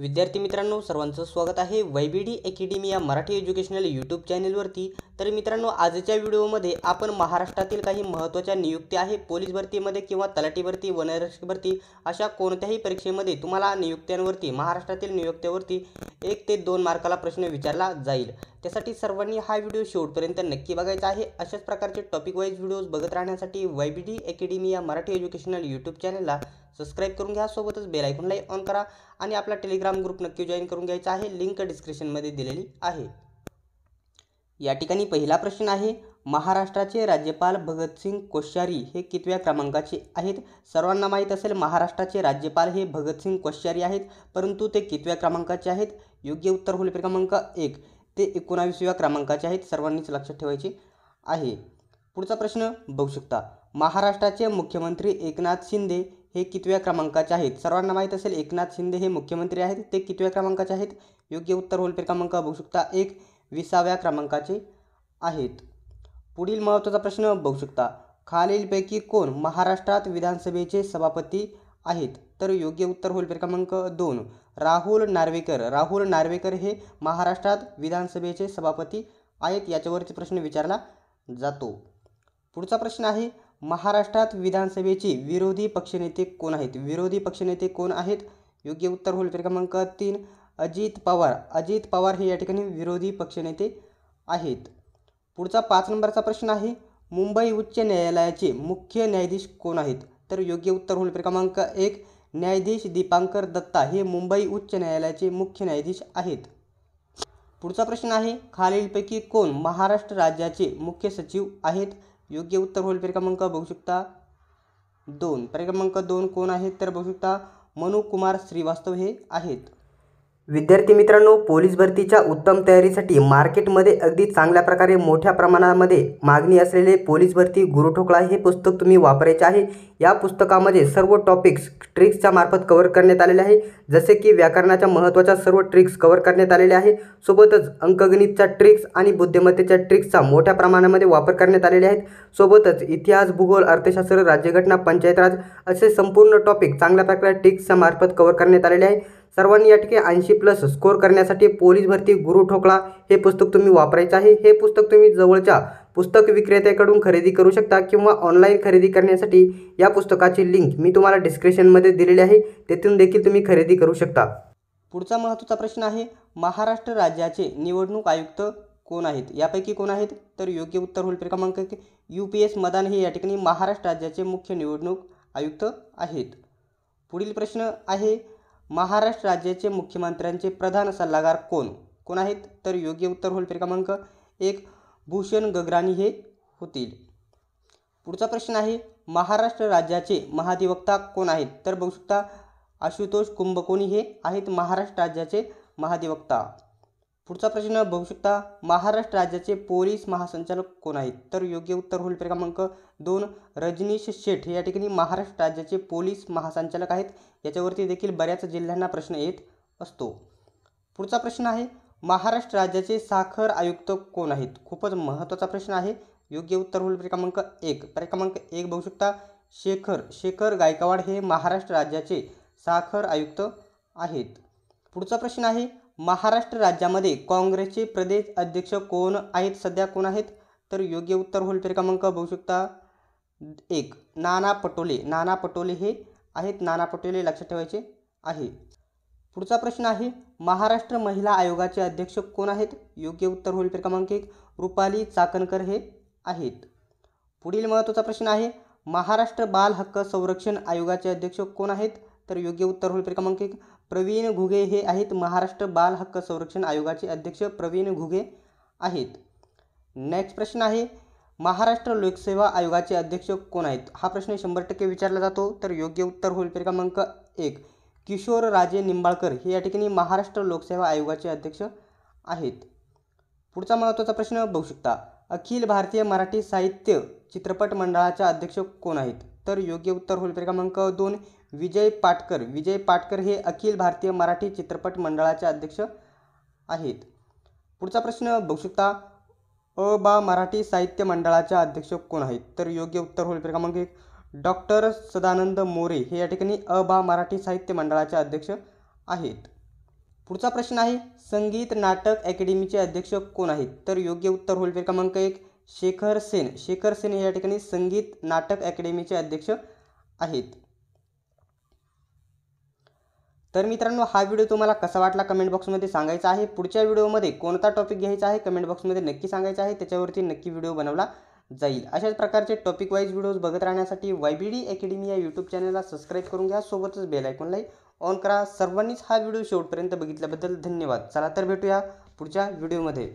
विद्यार्थी मित्रांनो सर्वांचं स्वागत आहे वाय बी डी अकॅडमी या मराठी एज्युकेशनल यूट्यूब चॅनेलवरती तर मित्रांनो आजच्या व्हिडिओमध्ये आपण महाराष्ट्रातील काही महत्त्वाच्या नियुक्ती आहे पोलीस भरतीमध्ये किंवा तलाठी भरती वनरक्षक भरती अशा कोणत्याही परीक्षेमध्ये तुम्हाला नियुक्त्यांवरती महाराष्ट्रातील नियुक्त्यावरती एक ते दोन मार्काला प्रश्न विचारला जाईल त्यासाठी सर्वांनी हा व्हिडिओ शेवटपर्यंत नक्की बघायचा आहे अशाच प्रकारचे टॉपिक वाईज व्हिडिओज बघत राहण्यासाठी वाय बी डी अकॅडमी या मराठी एज्युकेशनल यूट्यूब चॅनलला सबस्क्राईब करून घ्या सोबतच बेल आयकॉनलाही ऑन करा आणि आपला टेलिग्राम ग्रुप नक्की जॉईन करून घ्यायचा आहे लिंक डिस्क्रिप्शनमध्ये दिलेली आहे या ठिकाणी पहिला प्रश्न आहे महाराष्ट्राचे राज्यपाल भगतसिंग कोश्यारी हे कितव्या क्रमांकाचे आहेत सर्वांना माहीत असेल महाराष्ट्राचे राज्यपाल हे भगतसिंग कोश्यारी आहेत परंतु ते कितव्या क्रमांकाचे आहेत योग्य उत्तर होईल क्रमांक एक ते एकोणावीसव्या क्रमांकाचे आहेत सर्वांनीच लक्षात ठेवायचे आहे पुढचा प्रश्न बघू शकता महाराष्ट्राचे मुख्यमंत्री एकनाथ शिंदे हे कितव्या क्रमांकाचे आहेत सर्वांना माहीत असेल एकनाथ शिंदे हे मुख्यमंत्री आहेत ते कितव्या क्रमांकाचे आहेत योग्य उत्तर होईल पेर क्रमांक बघू शकता एक विसाव्या क्रमांकाचे आहेत पुढील महत्त्वाचा प्रश्न बघू शकता खालीलपैकी कोण महाराष्ट्रात विधानसभेचे सभापती आहेत तर योग्य उत्तर होईल क्रमांक दोन राहुल नार्वेकर राहुल नार्वेकर हे महाराष्ट्रात विधानसभेचे सभापती आहेत याच्यावरती प्रश्न विचारला जातो पुढचा प्रश्न आहे महाराष्ट्रात विधानसभेचे विरोधी पक्षनेते कोण आहेत विरोधी पक्षनेते कोण आहेत योग्य उत्तर होईल क्रमांक तीन अजित पवार अजित पवार हे या ठिकाणी विरोधी पक्षनेते आहेत पुढचा पाच नंबरचा प्रश्न आहे मुंबई उच्च न्यायालयाचे मुख्य न्यायाधीश कोण आहेत तर योग्य उत्तर होईल क्रमांक एक न्यायाधीश दीपांकर दत्ता हे मुंबई उच्च न्यायालयाचे मुख्य न्यायाधीश आहेत पुढचा प्रश्न आहे खालीलपैकी कोण महाराष्ट्र राज्याचे मुख्य सचिव आहेत योग्य उत्तर होईल पर्याय क्रमांक बघू शकता दोन पर्याय क्रमांक दोन कोण आहेत तर बघू शकता कुमार श्रीवास्तव हे आहेत विद्यार्थी मित्रांनो पोलीस भरतीच्या उत्तम तयारीसाठी मार्केटमध्ये अगदी चांगल्या प्रकारे मोठ्या प्रमाणामध्ये मागणी असलेले पोलीस भरती गुरुठोकळा हे पुस्तक तुम्ही वापरायचे आहे या पुस्तकामध्ये सर्व टॉपिक्स ट्रिक्सच्या मार्फत कव्हर करण्यात आलेले आहे जसे की व्याकरणाच्या महत्त्वाच्या सर्व ट्रिक्स कव्हर करण्यात आलेले आहे सोबतच अंकगणितच्या ट्रिक्स आणि बुद्धिमत्तेच्या ट्रिक्सचा मोठ्या प्रमाणामध्ये वापर करण्यात आलेले आहेत सोबतच इतिहास भूगोल अर्थशास्त्र राज्यघटना पंचायतराज असे संपूर्ण टॉपिक चांगल्या प्रकारे ट्रिक्सच्या मार्फत कवर करण्यात आलेले आहे सर्वांनी या ठिकाणी ऐंशी प्लस स्कोर करण्यासाठी पोलीस भरती गुरु ठोकळा हे पुस्तक तुम्ही वापरायचं आहे हे पुस्तक तुम्ही जवळच्या पुस्तक विक्रेत्याकडून खरेदी करू शकता किंवा ऑनलाईन खरेदी करण्यासाठी या पुस्तकाची लिंक मी तुम्हाला डिस्क्रिप्शनमध्ये दिलेली आहे तेथून देखील तुम्ही खरेदी करू शकता पुढचा महत्त्वाचा प्रश्न आहे महाराष्ट्र राज्याचे निवडणूक आयुक्त कोण आहेत यापैकी कोण आहेत तर योग्य उत्तर होईल क्रमांक यू पी एस मदान हे या ठिकाणी महाराष्ट्र राज्याचे मुख्य निवडणूक आयुक्त आहेत पुढील प्रश्न आहे महाराष्ट्र राज्याचे मुख्यमंत्र्यांचे प्रधान सल्लागार कोण कोण आहेत तर योग्य उत्तर होईल क्रमांक एक भूषण गगराणी हे होतील पुढचा प्रश्न आहे महाराष्ट्र राज्याचे महाधिवक्ता कोण आहेत तर बघू शकता आशुतोष कुंभकोणी हे आहेत महाराष्ट्र राज्याचे महाधिवक्ता पुढचा प्रश्न बघू शकता महाराष्ट्र राज्याचे पोलीस महासंचालक कोण आहेत तर योग्य उत्तर होईल क्रमांक दोन रजनीश शेठ या ठिकाणी महाराष्ट्र राज्याचे पोलीस महासंचालक आहेत याच्यावरती देखील बऱ्याच जिल्ह्यांना प्रश्न येत असतो पुढचा प्रश्न आहे महाराष्ट्र राज्याचे साखर आयुक्त कोण आहेत खूपच महत्त्वाचा प्रश्न आहे योग्य उत्तर होईल क्रमांक एक क्रमांक एक बघू शकता शेखर शेखर गायकवाड हे महाराष्ट्र राज्याचे साखर आयुक्त आहेत पुढचा प्रश्न आहे महाराष्ट्र राज्यामध्ये काँग्रेसचे प्रदेश अध्यक्ष कोण आहेत सध्या कोण आहेत तर योग्य उत्तर होईल तरी क्रमांक बघू शकता एक नाना पटोले नाना पटोले हे आहेत नाना पटोले लक्षात ठेवायचे आहे पुढचा प्रश्न आहे महाराष्ट्र महिला आयोगाचे अध्यक्ष कोण आहेत योग्य उत्तर होईल तर क्रमांक एक रुपाली चाकणकर हे आहेत पुढील महत्त्वाचा प्रश्न आहे महाराष्ट्र बाल हक्क संरक्षण आयोगाचे अध्यक्ष कोण आहेत तर योग्य उत्तर होईल तरी क्रमांक एक प्रवीण घुगे हे आहेत महाराष्ट्र बाल हक्क संरक्षण आयोगाचे अध्यक्ष प्रवीण घुगे आहेत नेक्स्ट प्रश्न आहे महाराष्ट्र लोकसेवा आयोगाचे अध्यक्ष कोण आहेत हा प्रश्न शंभर टक्के विचारला जातो तर योग्य उत्तर होईल पर्याय क्रमांक एक किशोर राजे निंबाळकर हे या ठिकाणी महाराष्ट्र लोकसेवा आयोगाचे अध्यक्ष आहेत पुढचा महत्त्वाचा प्रश्न बघू शकता अखिल भारतीय मराठी साहित्य चित्रपट मंडळाच्या अध्यक्ष कोण आहेत तर योग्य उत्तर होईल तर क्रमांक दोन विजय पाटकर विजय पाटकर हे अखिल भारतीय मराठी चित्रपट मंडळाचे अध्यक्ष आहेत पुढचा प्रश्न बघू शकता अ बा मराठी साहित्य मंडळाच्या अध्यक्ष कोण आहेत तर योग्य उत्तर होईल तर क्रमांक एक डॉक्टर सदानंद मोरे हे या ठिकाणी अ बा मराठी साहित्य मंडळाचे अध्यक्ष आहेत पुढचा प्रश्न आहे संगीत नाटक अकॅडमीचे अध्यक्ष कोण आहेत तर योग्य उत्तर होईल क्रमांक एक शेखर सेन शेखर सेन या ठिकाणी संगीत नाटक अकॅडमीचे अध्यक्ष आहेत तर मित्रांनो हा व्हिडिओ तुम्हाला कसा वाटला कमेंट बॉक्समध्ये सांगायचा आहे पुढच्या व्हिडिओमध्ये कोणता टॉपिक घ्यायचा आहे कमेंट बॉक्समध्ये नक्की सांगायचा आहे त्याच्यावरती नक्की व्हिडिओ बनवला जाईल अशाच प्रकारचे टॉपिक वाईज व्हिडिओज बघत राहण्यासाठी वाय बी डी अकॅडमी या यूट्यूब चॅनलला सबस्क्राईब करून घ्या सोबतच बेल आयकॉनलाही ऑन करा सर्वांनीच हा व्हिडिओ शेवटपर्यंत बघितल्याबद्दल धन्यवाद चला तर भेटूया पुढच्या व्हिडिओमध्ये